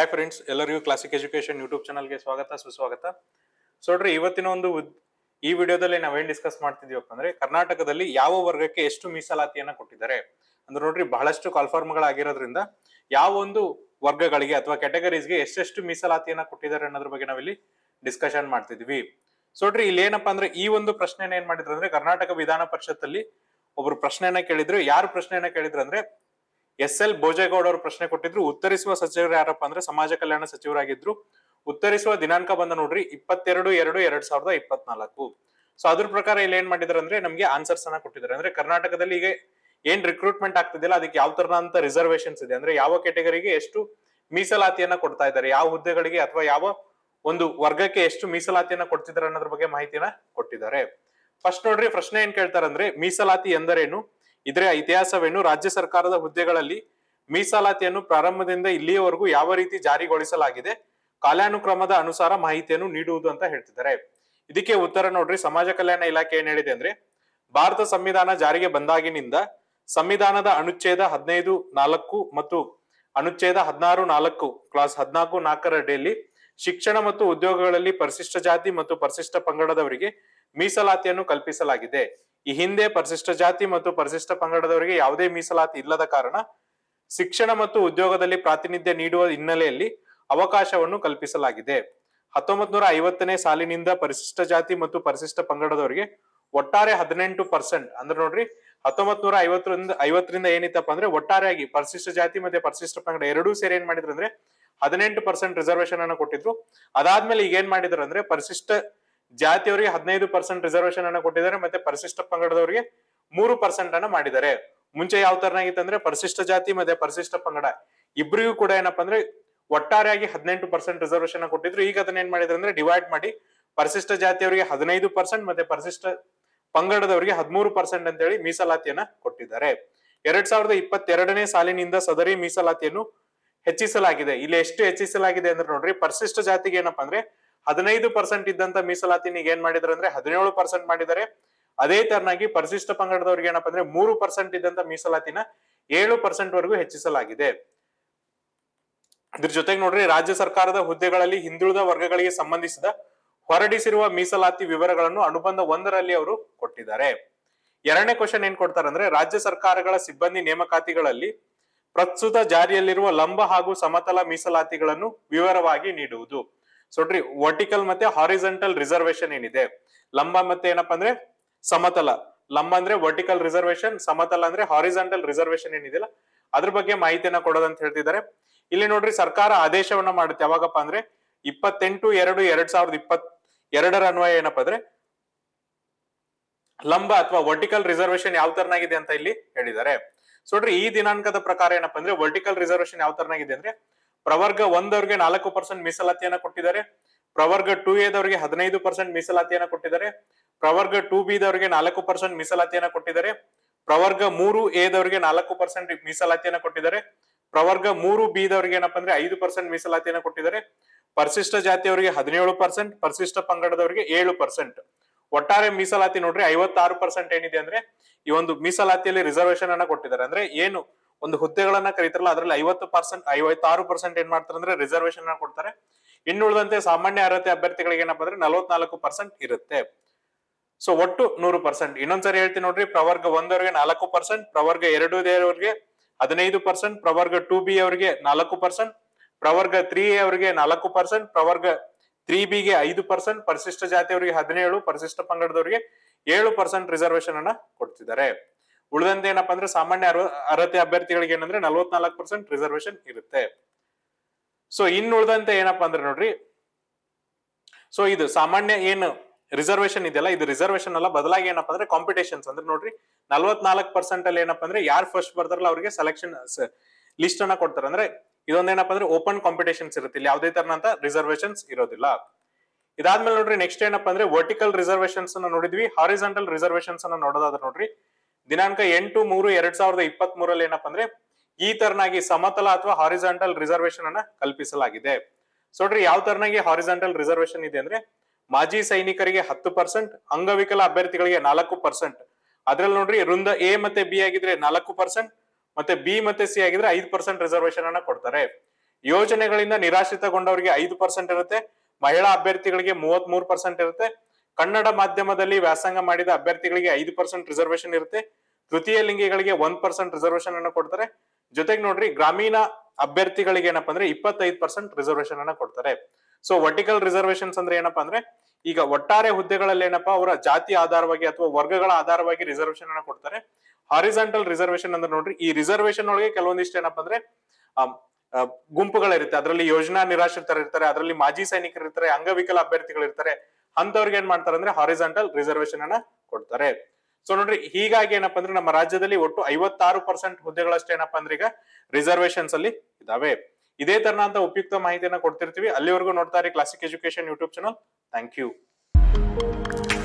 hi friends ಎಲ್ಲರಿಗೂ classic education YouTube ಚಾನಲ್ಗೆ ಸ್ವಾಗತ ಸುಸ್ವಾಗತ ಸೊ ನೋಡ್ರಿ ಇವತ್ತಿನ ಒಂದು ಈ ವಿಡಿಯೋದಲ್ಲಿ ನಾವೇನ್ ಡಿಸ್ಕಸ್ ಮಾಡ್ತಿದೀವಪ್ಪ ಅಂದ್ರೆ ಕರ್ನಾಟಕದಲ್ಲಿ ಯಾವ ವರ್ಗಕ್ಕೆ ಎಷ್ಟು ಮೀಸಲಾತಿಯನ್ನ ಕೊಟ್ಟಿದ್ದಾರೆ ಅಂದ್ರೆ ನೋಡ್ರಿ ಬಹಳಷ್ಟು ಕಾಲ್ಫಾರ್ಮ್ಗಳಾಗಿರೋದ್ರಿಂದ ಯಾವ ಒಂದು ವರ್ಗಗಳಿಗೆ ಅಥವಾ ಕ್ಯಾಟಗರೀಸ್ಗೆ ಎಷ್ಟೆಷ್ಟು ಮೀಸಲಾತಿಯನ್ನ ಕೊಟ್ಟಿದ್ದಾರೆ ಅನ್ನೋದ್ರ ಬಗ್ಗೆ ನಾವಿಲ್ಲಿ ಡಿಸ್ಕಷನ್ ಮಾಡ್ತಿದ್ವಿ ಸೊ ನೋಡ್ರಿ ಇಲ್ಲಿ ಏನಪ್ಪಾ ಅಂದ್ರೆ ಈ ಒಂದು ಪ್ರಶ್ನೆನ ಏನ್ ಮಾಡಿದ್ರು ಅಂದ್ರೆ ಕರ್ನಾಟಕ ವಿಧಾನ ಪರಿಷತ್ತಲ್ಲಿ ಒಬ್ರು ಪ್ರಶ್ನೆಯನ್ನ ಕೇಳಿದ್ರು ಯಾರು ಪ್ರಶ್ನೆಯನ್ನ ಕೇಳಿದ್ರು ಅಂದ್ರೆ ಎಸ್ ಎಲ್ ಭೋಜೇಗೌಡ ಅವರು ಪ್ರಶ್ನೆ ಕೊಟ್ಟಿದ್ರು ಉತ್ತರಿಸುವ ಸಚಿವರು ಯಾರಪ್ಪ ಅಂದ್ರೆ ಸಮಾಜ ಕಲ್ಯಾಣ ಸಚಿವರಾಗಿದ್ರು ಉತ್ತರಿಸುವ ದಿನಾಂಕ ಬಂದ ನೋಡ್ರಿ ಇಪ್ಪತ್ತೆರಡು ಎರಡು ಎರಡ್ ಸಾವಿರದ ಇಪ್ಪತ್ನಾಲ್ಕು ಸೊ ಅದ್ರ ಪ್ರಕಾರ ಇಲ್ಲಿ ಏನ್ ಮಾಡಿದಾರೆ ಅಂದ್ರೆ ನಮಗೆ ಆನ್ಸರ್ಸ್ ಅನ್ನ ಕೊಟ್ಟಿದ್ದಾರೆ ಅಂದ್ರೆ ಕರ್ನಾಟಕದಲ್ಲಿ ಈಗ ಏನ್ ರಿಕ್ರೂಟ್ಮೆಂಟ್ ಆಗ್ತಿದೆಯಲ್ಲ ಅದಕ್ಕೆ ಯಾವ ತರನಂತ ರಿಸರ್ವೇಶನ್ಸ್ ಇದೆ ಅಂದ್ರೆ ಯಾವ ಕೆಟಗರಿಗೆ ಎಷ್ಟು ಮೀಸಲಾತಿಯನ್ನ ಕೊಡ್ತಾ ಇದ್ದಾರೆ ಯಾವ ಹುದ್ದೆಗಳಿಗೆ ಅಥವಾ ಯಾವ ಒಂದು ವರ್ಗಕ್ಕೆ ಎಷ್ಟು ಮೀಸಲಾತಿಯನ್ನ ಕೊಡ್ತಿದ್ದಾರೆ ಅನ್ನೋದ್ರ ಬಗ್ಗೆ ಮಾಹಿತಿಯನ್ನ ಕೊಟ್ಟಿದ್ದಾರೆ ಫಸ್ಟ್ ನೋಡ್ರಿ ಪ್ರಶ್ನೆ ಏನ್ ಕೇಳ್ತಾರಂದ್ರೆ ಮೀಸಲಾತಿ ಎಂದರೇನು ಇದರ ಇತಿಹಾಸವೇನು ರಾಜ್ಯ ಸರ್ಕಾರದ ಹುದ್ದೆಗಳಲ್ಲಿ ಮೀಸಲಾತಿಯನ್ನು ಪ್ರಾರಂಭದಿಂದ ಇಲ್ಲಿಯವರೆಗೂ ಯಾವ ರೀತಿ ಜಾರಿಗೊಳಿಸಲಾಗಿದೆ ಕಾಲಾನುಕ್ರಮದ ಅನುಸಾರ ಮಾಹಿತಿಯನ್ನು ನೀಡುವುದು ಅಂತ ಹೇಳ್ತಿದ್ದಾರೆ ಇದಕ್ಕೆ ಉತ್ತರ ನೋಡ್ರಿ ಸಮಾಜ ಕಲ್ಯಾಣ ಇಲಾಖೆ ಏನ್ ಹೇಳಿದೆ ಅಂದ್ರೆ ಭಾರತ ಸಂವಿಧಾನ ಜಾರಿಗೆ ಬಂದಾಗಿನಿಂದ ಸಂವಿಧಾನದ ಅನುಚ್ಛೇದ ಹದಿನೈದು ನಾಲ್ಕು ಮತ್ತು ಅನುಚ್ಛೇದ ಹದಿನಾರು ನಾಲ್ಕು ಕ್ಲಾಸ್ ಹದಿನಾಲ್ಕು ನಾಲ್ಕರ ಅಡಿಯಲ್ಲಿ ಶಿಕ್ಷಣ ಮತ್ತು ಉದ್ಯೋಗಗಳಲ್ಲಿ ಪರಿಶಿಷ್ಟ ಜಾತಿ ಮತ್ತು ಪರಿಶಿಷ್ಟ ಪಂಗಡದವರಿಗೆ ಮೀಸಲಾತಿಯನ್ನು ಕಲ್ಪಿಸಲಾಗಿದೆ ಈ ಹಿಂದೆ ಪರಿಶಿಷ್ಟ ಜಾತಿ ಮತ್ತು ಪರಿಶಿಷ್ಟ ಪಂಗಡದವರಿಗೆ ಯಾವುದೇ ಮೀಸಲಾತಿ ಇಲ್ಲದ ಕಾರಣ ಶಿಕ್ಷಣ ಮತ್ತು ಉದ್ಯೋಗದಲ್ಲಿ ಪ್ರಾತಿನಿಧ್ಯ ನೀಡುವ ಹಿನ್ನೆಲೆಯಲ್ಲಿ ಅವಕಾಶವನ್ನು ಕಲ್ಪಿಸಲಾಗಿದೆ ಹತ್ತೊಂಬತ್ ನೂರ ಐವತ್ತನೇ ಸಾಲಿನಿಂದ ಪರಿಶಿಷ್ಟ ಜಾತಿ ಮತ್ತು ಪರಿಶಿಷ್ಟ ಪಂಗಡದವರಿಗೆ ಒಟ್ಟಾರೆ ಹದಿನೆಂಟು ಪರ್ಸೆಂಟ್ ಅಂದ್ರೆ ನೋಡ್ರಿ ಹತ್ತೊಂಬತ್ ನೂರ ಐವತ್ತರಿಂದ ಐವತ್ತರಿಂದ ಏನಿತ್ತಪ್ಪ ಅಂದ್ರೆ ಒಟ್ಟಾರೆಯಾಗಿ ಪರಿಶಿಷ್ಟ ಜಾತಿ ಮತ್ತೆ ಪರಿಶಿಷ್ಟ ಪಂಗಡ ಎರಡೂ ಸೇರಿ ಏನ್ ಮಾಡಿದ್ರು ಅಂದ್ರೆ ಹದಿನೆಂಟು ಪರ್ಸೆಂಟ್ ರಿಸರ್ವೇಶನ್ ಅನ್ನು ಕೊಟ್ಟಿದ್ರು ಅದಾದ್ಮೇಲೆ ಈಗ ಏನ್ ಮಾಡಿದ್ರು ಅಂದ್ರೆ ಪರಿಶಿಷ್ಟ ಜಾತಿಯವರಿಗೆ ಹದಿನೈದು ಪರ್ಸೆಂಟ್ ರಿಸರ್ವೇಶನ್ ಅನ್ನ ಕೊಟ್ಟಿದ್ದಾರೆ ಮತ್ತೆ ಪರಿಶಿಷ್ಟ ಪಂಗಡದವರಿಗೆ ಮೂರು ಪರ್ಸೆಂಟ್ ಅನ್ನ ಮಾಡಿದ್ದಾರೆ ಮುಂಚೆ ಯಾವ ತರನಾಗಿತ್ತು ಅಂದ್ರೆ ಪರಿಶಿಷ್ಟ ಜಾತಿ ಮತ್ತೆ ಪರಿಶಿಷ್ಟ ಪಂಗಡ ಇಬ್ಬರಿಗೂ ಕೂಡ ಏನಪ್ಪ ಅಂದ್ರೆ ಒಟ್ಟಾರೆಯಾಗಿ ಹದಿನೆಂಟು ಪರ್ಸೆಂಟ್ ರಿಸರ್ವೇಶನ್ ಕೊಟ್ಟಿದ್ರು ಈಗ ಅದನ್ನ ಏನ್ ಮಾಡಿದ್ರೆ ಅಂದ್ರೆ ಡಿವೈಡ್ ಮಾಡಿ ಪರಿಶಿಷ್ಟ ಜಾತಿಯವರಿಗೆ ಹದಿನೈದು ಪರ್ಸೆಂಟ್ ಮತ್ತೆ ಪರಿಶಿಷ್ಟ ಪಂಗಡದವರಿಗೆ ಹದಿಮೂರು ಪರ್ಸೆಂಟ್ ಅಂತ ಹೇಳಿ ಮೀಸಲಾತಿಯನ್ನ ಕೊಟ್ಟಿದ್ದಾರೆ ಎರಡ್ ಸಾವಿರದ ಇಪ್ಪತ್ತೆರಡನೇ ಸಾಲಿನಿಂದ ಸದರಿ ಮೀಸಲಾತಿಯನ್ನು ಹೆಚ್ಚಿಸಲಾಗಿದೆ ಇಲ್ಲಿ ಎಷ್ಟು ಹೆಚ್ಚಿಸಲಾಗಿದೆ ಅಂದ್ರೆ ನೋಡ್ರಿ ಪರಿಶಿಷ್ಟ ಜಾತಿಗೆ ಏನಪ್ಪಾ ಅಂದ್ರೆ ಹದಿನೈದು ಪರ್ಸೆಂಟ್ ಇದ್ದಂತ ಮೀಸಲಾತಿನ ಏನ್ ಮಾಡಿದ್ರು ಅಂದ್ರೆ ಹದಿನೇಳು ಪರ್ಸೆಂಟ್ ಮಾಡಿದ್ದಾರೆ ಅದೇ ತರನಾಗಿ ಪರಿಶಿಷ್ಟ ಪಂಗಡದವ್ರಿಗೆ ಏನಪ್ಪಾ ಅಂದ್ರೆ ಮೂರು ಪರ್ಸೆಂಟ್ ಇದ್ದಂತ ಮೀಸಲಾತಿನ ಏಳು ಪರ್ಸೆಂಟ್ ವರೆಗೂ ಹೆಚ್ಚಿಸಲಾಗಿದೆ ಇದ್ರ ಜೊತೆಗೆ ನೋಡ್ರಿ ರಾಜ್ಯ ಸರ್ಕಾರದ ಹುದ್ದೆಗಳಲ್ಲಿ ಹಿಂದುಳಿದ ವರ್ಗಗಳಿಗೆ ಸಂಬಂಧಿಸಿದ ಹೊರಡಿಸಿರುವ ಮೀಸಲಾತಿ ವಿವರಗಳನ್ನು ಅನುಬಂಧ ಒಂದರಲ್ಲಿ ಅವರು ಕೊಟ್ಟಿದ್ದಾರೆ ಎರಡನೇ ಕ್ವಶನ್ ಏನ್ ಕೊಡ್ತಾರಂದ್ರೆ ರಾಜ್ಯ ಸರ್ಕಾರಗಳ ಸಿಬ್ಬಂದಿ ನೇಮಕಾತಿಗಳಲ್ಲಿ ಪ್ರಸ್ತುತ ಜಾರಿಯಲ್ಲಿರುವ ಲಂಬ ಹಾಗೂ ಸಮತಲ ಮೀಸಲಾತಿಗಳನ್ನು ವಿವರವಾಗಿ ನೀಡುವುದು ನೋಡ್ರಿ ವರ್ಟಿಕಲ್ ಮತ್ತೆ ಹಾರಿಸೆಂಟಲ್ ರಿಸರ್ವೇಶನ್ ಏನಿದೆ ಲಂಬ ಮತ್ತೆ ಏನಪ್ಪಾ ಅಂದ್ರೆ ಸಮತಲ ಲಂಬ ಅಂದ್ರೆ ವರ್ಟಿಕಲ್ ರಿಸರ್ವೇಶನ್ ಸಮತಲ ಅಂದ್ರೆ ಹಾರಿಸಂಟಲ್ ರಿಸರ್ವೇಶನ್ ಏನಿದೆಯಲ್ಲ ಅದ್ರ ಬಗ್ಗೆ ಮಾಹಿತಿಯನ್ನ ಕೊಡೋದಂತ ಹೇಳ್ತಿದ್ದಾರೆ ಇಲ್ಲಿ ನೋಡ್ರಿ ಸರ್ಕಾರ ಆದೇಶವನ್ನ ಮಾಡುತ್ತೆ ಯಾವಾಗಪ್ಪ ಅಂದ್ರೆ ಇಪ್ಪತ್ತೆಂಟು ಎರಡು ಎರಡ್ ಸಾವಿರದ ಇಪ್ಪತ್ ಎರಡರ ಅನ್ವಯ ಏನಪ್ಪಾ ಅಂದ್ರೆ ಲಂಬ ಅಥವಾ ವರ್ಟಿಕಲ್ ರಿಸರ್ವೇಶನ್ ಯಾವ ತರನಾಗಿದೆ ಅಂತ ಇಲ್ಲಿ ಹೇಳಿದ್ದಾರೆ ಸೊ ಈ ದಿನಾಂಕದ ಪ್ರಕಾರ ಏನಪ್ಪಾ ಅಂದ್ರೆ ವರ್ಟಿಕಲ್ ರಿಸರ್ವೇಶನ್ ಯಾವ ತರನಾಗಿದೆ ಅಂದ್ರೆ ಪ್ರವರ್ಗ ಒಂದವರಿಗೆ ನಾಲ್ಕು ಪರ್ಸೆಂಟ್ ಮೀಸಲಾತಿಯನ್ನ ಕೊಟ್ಟಿದ್ದಾರೆ ಪ್ರವರ್ಗ ಟೂ ಎದವರಿಗೆ ಹದಿನೈದು ಪರ್ಸೆಂಟ್ ಮೀಸಲಾತಿಯನ್ನ ಕೊಟ್ಟಿದ್ದಾರೆ ಪ್ರವರ್ಗ ಟೂ ಬಿ ದವರಿಗೆ ನಾಲ್ಕು ಪರ್ಸೆಂಟ್ ಮೀಸಲಾತಿಯನ್ನ ಕೊಟ್ಟಿದ್ದಾರೆ ಪ್ರವರ್ಗ ಮೂರು ಎದವರಿಗೆ ನಾಲ್ಕು ಪರ್ಸೆಂಟ್ ಮೀಸಲಾತಿಯನ್ನ ಕೊಟ್ಟಿದ್ದಾರೆ ಪ್ರವರ್ಗ ಮೂರು ಬಿ ದವರಿಗೆ ಏನಪ್ಪಾ ಅಂದ್ರೆ ಐದು ಪರ್ಸೆಂಟ್ ಮೀಸಲಾತಿಯನ್ನ ಕೊಟ್ಟಿದ್ದಾರೆ ಪರಿಶಿಷ್ಟ ಜಾತಿಯವರಿಗೆ ಹದಿನೇಳು ಪರ್ಸೆಂಟ್ ಪರಿಶಿಷ್ಟ ಪಂಗಡದವರಿಗೆ ಏಳು ಪರ್ಸೆಂಟ್ ಒಟ್ಟಾರೆ ಮೀಸಲಾತಿ ನೋಡ್ರಿ ಐವತ್ತಾರು ಪರ್ಸೆಂಟ್ ಏನಿದೆ ಅಂದ್ರೆ ಈ ಒಂದು ಮೀಸಲಾತಿಯಲ್ಲಿ ರಿಸರ್ವೇಶನ್ ಅನ್ನ ಕೊಟ್ಟಿದ್ದಾರೆ ಅಂದ್ರೆ ಏನು ಒಂದು ಹುದ್ದೆಗಳನ್ನ ಕರೀತಾರಲ್ಲ ಅದ್ರಲ್ಲಿ ಐವತ್ತು ಪರ್ಸೆಂಟ್ ಐವತ್ತಾರು ಪರ್ಸೆಂಟ್ ಏನ್ ಮಾಡ್ತಾರೆ ಅಂದ್ರೆ ರಿಸರ್ವೇಶನ್ ಕೊಡ್ತಾರೆ ಇನ್ನುಳಿದಂತೆ ಸಾಮಾನ್ಯ ಅರ್ಹತೆ ಅಭ್ಯರ್ಥಿಗಳಿಗೆ ಏನಪ್ಪ ಅಂದ್ರೆ ನಲವತ್ನಾಲ್ಕು ಪರ್ಸೆಂಟ್ ಇರುತ್ತೆ ಸೊ ಒಟ್ಟು ನೂರು ಪರ್ಸೆಂಟ್ ಇನ್ನೊಂದ್ಸರಿ ಹೇಳ್ತೀನಿ ನೋಡ್ರಿ ಪ್ರವರ್ಗ ಒಂದವರಿಗೆ ನಾಲ್ಕು ಪರ್ಸೆಂಟ್ ಪ್ರವರ್ಗ ಎರಡು ಅವರಿಗೆ ಹದಿನೈದು ಪರ್ಸೆಂಟ್ ಪ್ರವರ್ಗ ಟೂ ಬಿ ಅವರಿಗೆ ನಾಲ್ಕು ಪರ್ಸೆಂಟ್ ಪ್ರವರ್ಗ ತ್ರೀ ಎ ಅವರಿಗೆ ನಾಲ್ಕು ಪರ್ಸೆಂಟ್ ಪ್ರವರ್ಗ ತ್ರೀ ಬಿ ಗೆ ಐದು ಪರ್ಸೆಂಟ್ ಪರಿಶಿಷ್ಟ ಜಾತಿಯವರಿಗೆ ಹದಿನೇಳು ಪರಿಶಿಷ್ಟ ಪಂಗಡದವರಿಗೆ ಏಳು ಪರ್ಸೆಂಟ್ ರಿಸರ್ವೇಶನ್ ಅನ್ನ ಕೊಡ್ತಿದ್ದಾರೆ ಉಳಿದಂತೆ ಏನಪ್ಪಾ ಅಂದ್ರೆ ಸಾಮಾನ್ಯ ಅರ್ಹತೆ ಅಭ್ಯರ್ಥಿಗಳಿಗೆ ಏನಂದ್ರೆ ನಲವತ್ನಾಲ್ಕು ಪರ್ಸೆಂಟ್ ರಿಸರ್ವೇಶನ್ ಇರುತ್ತೆ ಸೊ ಇನ್ನು ಉಳಿದಂತೆ ಏನಪ್ಪಾ ಅಂದ್ರೆ ನೋಡ್ರಿ ಸೊ ಇದು ಸಾಮಾನ್ಯ ಏನು ರಿಸರ್ವೇಶನ್ ಇದೆಯಲ್ಲ ಇದು ರಿಸರ್ವೇಶನ್ ಅಲ್ಲ ಬದಲಾಗಿ ಏನಪ್ಪಾ ಅಂದ್ರೆ ಕಾಂಪಿಟೇಷನ್ಸ್ ಅಂದ್ರೆ ನೋಡ್ರಿ ನಲವತ್ನಾಲ್ಕು ಪರ್ಸೆಂಟ್ ಅಲ್ಲಿ ಏನಪ್ಪಾ ಅಂದ್ರೆ ಯಾರು ಫಸ್ಟ್ ಬರ್ತಾರಲ್ಲ ಅವ್ರಿಗೆ ಸೆಲೆಕ್ಷನ್ ಲಿಸ್ಟ್ ಅನ್ನ ಕೊಡ್ತಾರೆ ಅಂದ್ರೆ ಇದೊಂದೇನಪ್ಪ ಅಂದ್ರೆ ಓಪನ್ ಕಾಂಪಿಟೇಷನ್ಸ್ ಇರುತ್ತೆ ಇಲ್ಲಿ ಯಾವುದೇ ತರನಂತ ರಿಸರ್ವೇಶನ್ಸ್ ಇರೋದಿಲ್ಲ ಇದಾದ್ಮೇಲೆ ನೋಡ್ರಿ ನೆಕ್ಸ್ಟ್ ಏನಪ್ಪಾ ಅಂದ್ರೆ ವರ್ಟಿಕಲ್ ರಿಸರ್ವೇಶನ್ಸ್ ಅನ್ನ ನೋಡಿದ್ವಿ ಹಾರಿಸೆಂಟಲ್ ರಿಸರ್ವೇಶನ್ಸ್ ಅನ್ನ ನೋಡೋದಾದ್ರೆ ನೋಡ್ರಿ ದಿನಾಂಕ ಎಂಟು ಮೂರು ಎರಡ್ ಸಾವಿರದ ಇಪ್ಪತ್ತ್ ಮೂರಲ್ಲಿ ಏನಪ್ಪಾ ಅಂದ್ರೆ ಈ ತರನಾಗಿ ಸಮತಲ ಅಥವಾ ಹಾರಿಸಾಂಟಲ್ ರಿಸರ್ವೇಶನ್ ಅನ್ನ ಕಲ್ಪಿಸಲಾಗಿದೆ ಸೊಡ್ರಿ ಯಾವ ತರನಾಗಿ ಹಾರಿಸಾಂಟಲ್ ರಿಸರ್ವೇಶನ್ ಇದೆ ಅಂದ್ರೆ ಮಾಜಿ ಸೈನಿಕರಿಗೆ ಹತ್ತು ಪರ್ಸೆಂಟ್ ಅಂಗವಿಕಲ ಅಭ್ಯರ್ಥಿಗಳಿಗೆ ನಾಲ್ಕು ಪರ್ಸೆಂಟ್ ಅದ್ರಲ್ಲಿ ನೋಡ್ರಿ ವೃಂದ ಎ ಮತ್ತೆ ಬಿ ಆಗಿದ್ರೆ ನಾಲ್ಕು ಪರ್ಸೆಂಟ್ ಮತ್ತೆ ಬಿ ಮತ್ತೆ ಸಿ ಆಗಿದ್ರೆ ಐದು ಪರ್ಸೆಂಟ್ ರಿಸರ್ವೇಶನ್ ಅನ್ನ ಕೊಡ್ತಾರೆ ಯೋಜನೆಗಳಿಂದ ನಿರಾಶ್ರಿತಗೊಂಡವರಿಗೆ ಐದು ಪರ್ಸೆಂಟ್ ಇರುತ್ತೆ ಮಹಿಳಾ ಅಭ್ಯರ್ಥಿಗಳಿಗೆ ಮೂವತ್ತ್ ಮೂರು ಪರ್ಸೆಂಟ್ ಇರುತ್ತೆ ಕನ್ನಡ ಮಾಧ್ಯಮದಲ್ಲಿ ವ್ಯಾಸಂಗ ಮಾಡಿದ ಅಭ್ಯರ್ಥಿಗಳಿಗೆ ಐದು ಪರ್ಸೆಂಟ್ ರಿಸರ್ವೇಶನ್ ಇರುತ್ತೆ ತೃತೀಯ ಲಿಂಗಿಗಳಿಗೆ ಒಂದ್ ಪರ್ಸೆಂಟ್ ರಿಸರ್ವೇಶನ್ ಅನ್ನು ಕೊಡ್ತಾರೆ ಜೊತೆಗೆ ನೋಡ್ರಿ ಗ್ರಾಮೀಣ ಅಭ್ಯರ್ಥಿಗಳಿಗೆ ಏನಪ್ಪಾ ಅಂದ್ರೆ ಇಪ್ಪತ್ತೈದು ಪರ್ಸೆಂಟ್ ರಿಸರ್ವೇಶನ್ ಅನ್ನ ಕೊಡ್ತಾರೆ ಸೊ ವರ್ಟಿಕಲ್ ರಿಸರ್ವೇಶನ್ಸ್ ಅಂದ್ರೆ ಏನಪ್ಪಾ ಅಂದ್ರೆ ಈಗ ಒಟ್ಟಾರೆ ಹುದ್ದೆಗಳಲ್ಲಿ ಏನಪ್ಪಾ ಅವರ ಜಾತಿ ಆಧಾರವಾಗಿ ಅಥವಾ ವರ್ಗಗಳ ಆಧಾರವಾಗಿ ರಿಸರ್ವೇಶನ್ ಅನ್ನ ಕೊಡ್ತಾರೆ ಹಾರಿಸಾಂಟಲ್ ರಿಸರ್ವೇಶನ್ ಅಂದ್ರೆ ನೋಡ್ರಿ ಈ ರಿಸರ್ವೇಶನ್ ಒಳಗೆ ಕೆಲವೊಂದಿಷ್ಟು ಏನಪ್ಪಾ ಅಂದ್ರೆ ಗುಂಪುಗಳಿರುತ್ತೆ ಅದರಲ್ಲಿ ಯೋಜನಾ ನಿರಾಶ್ರಿತರು ಇರ್ತಾರೆ ಅದರಲ್ಲಿ ಮಾಜಿ ಸೈನಿಕರು ಇರ್ತಾರೆ ಅಂಗವಿಕಲ ಅಭ್ಯರ್ಥಿಗಳು ಇರ್ತಾರೆ ಅಂತವ್ರಿಗೆ ಏನ್ ಮಾಡ್ತಾರೆ ಅಂದ್ರೆ ಹಾರಿಸಾಂಟಲ್ ರಿಸರ್ವೇಶನ್ ಅನ್ನ ಕೊಡ್ತಾರೆ ಸೊ ನೋಡ್ರಿ ಹೀಗಾಗಿ ಏನಪ್ಪಾ ಅಂದ್ರೆ ನಮ್ಮ ರಾಜ್ಯದಲ್ಲಿ ಒಟ್ಟು ಐವತ್ತಾರು ಪರ್ಸೆಂಟ್ ಹುದ್ದೆಗಳಷ್ಟೇ ಏನಪ್ಪಾ ಅಂದ್ರೆ ಈಗ ರಿಸರ್ವೇಶನ್ಸ್ ಅಲ್ಲಿ ಇದಾವೆ ಇದೇ ತರನಾದ ಉಪಯುಕ್ತ ಮಾಹಿತಿಯನ್ನ ಕೊಡ್ತಿರ್ತೀವಿ ಅಲ್ಲಿವರೆಗೂ ನೋಡ್ತಾರೆ classic education YouTube channel thank you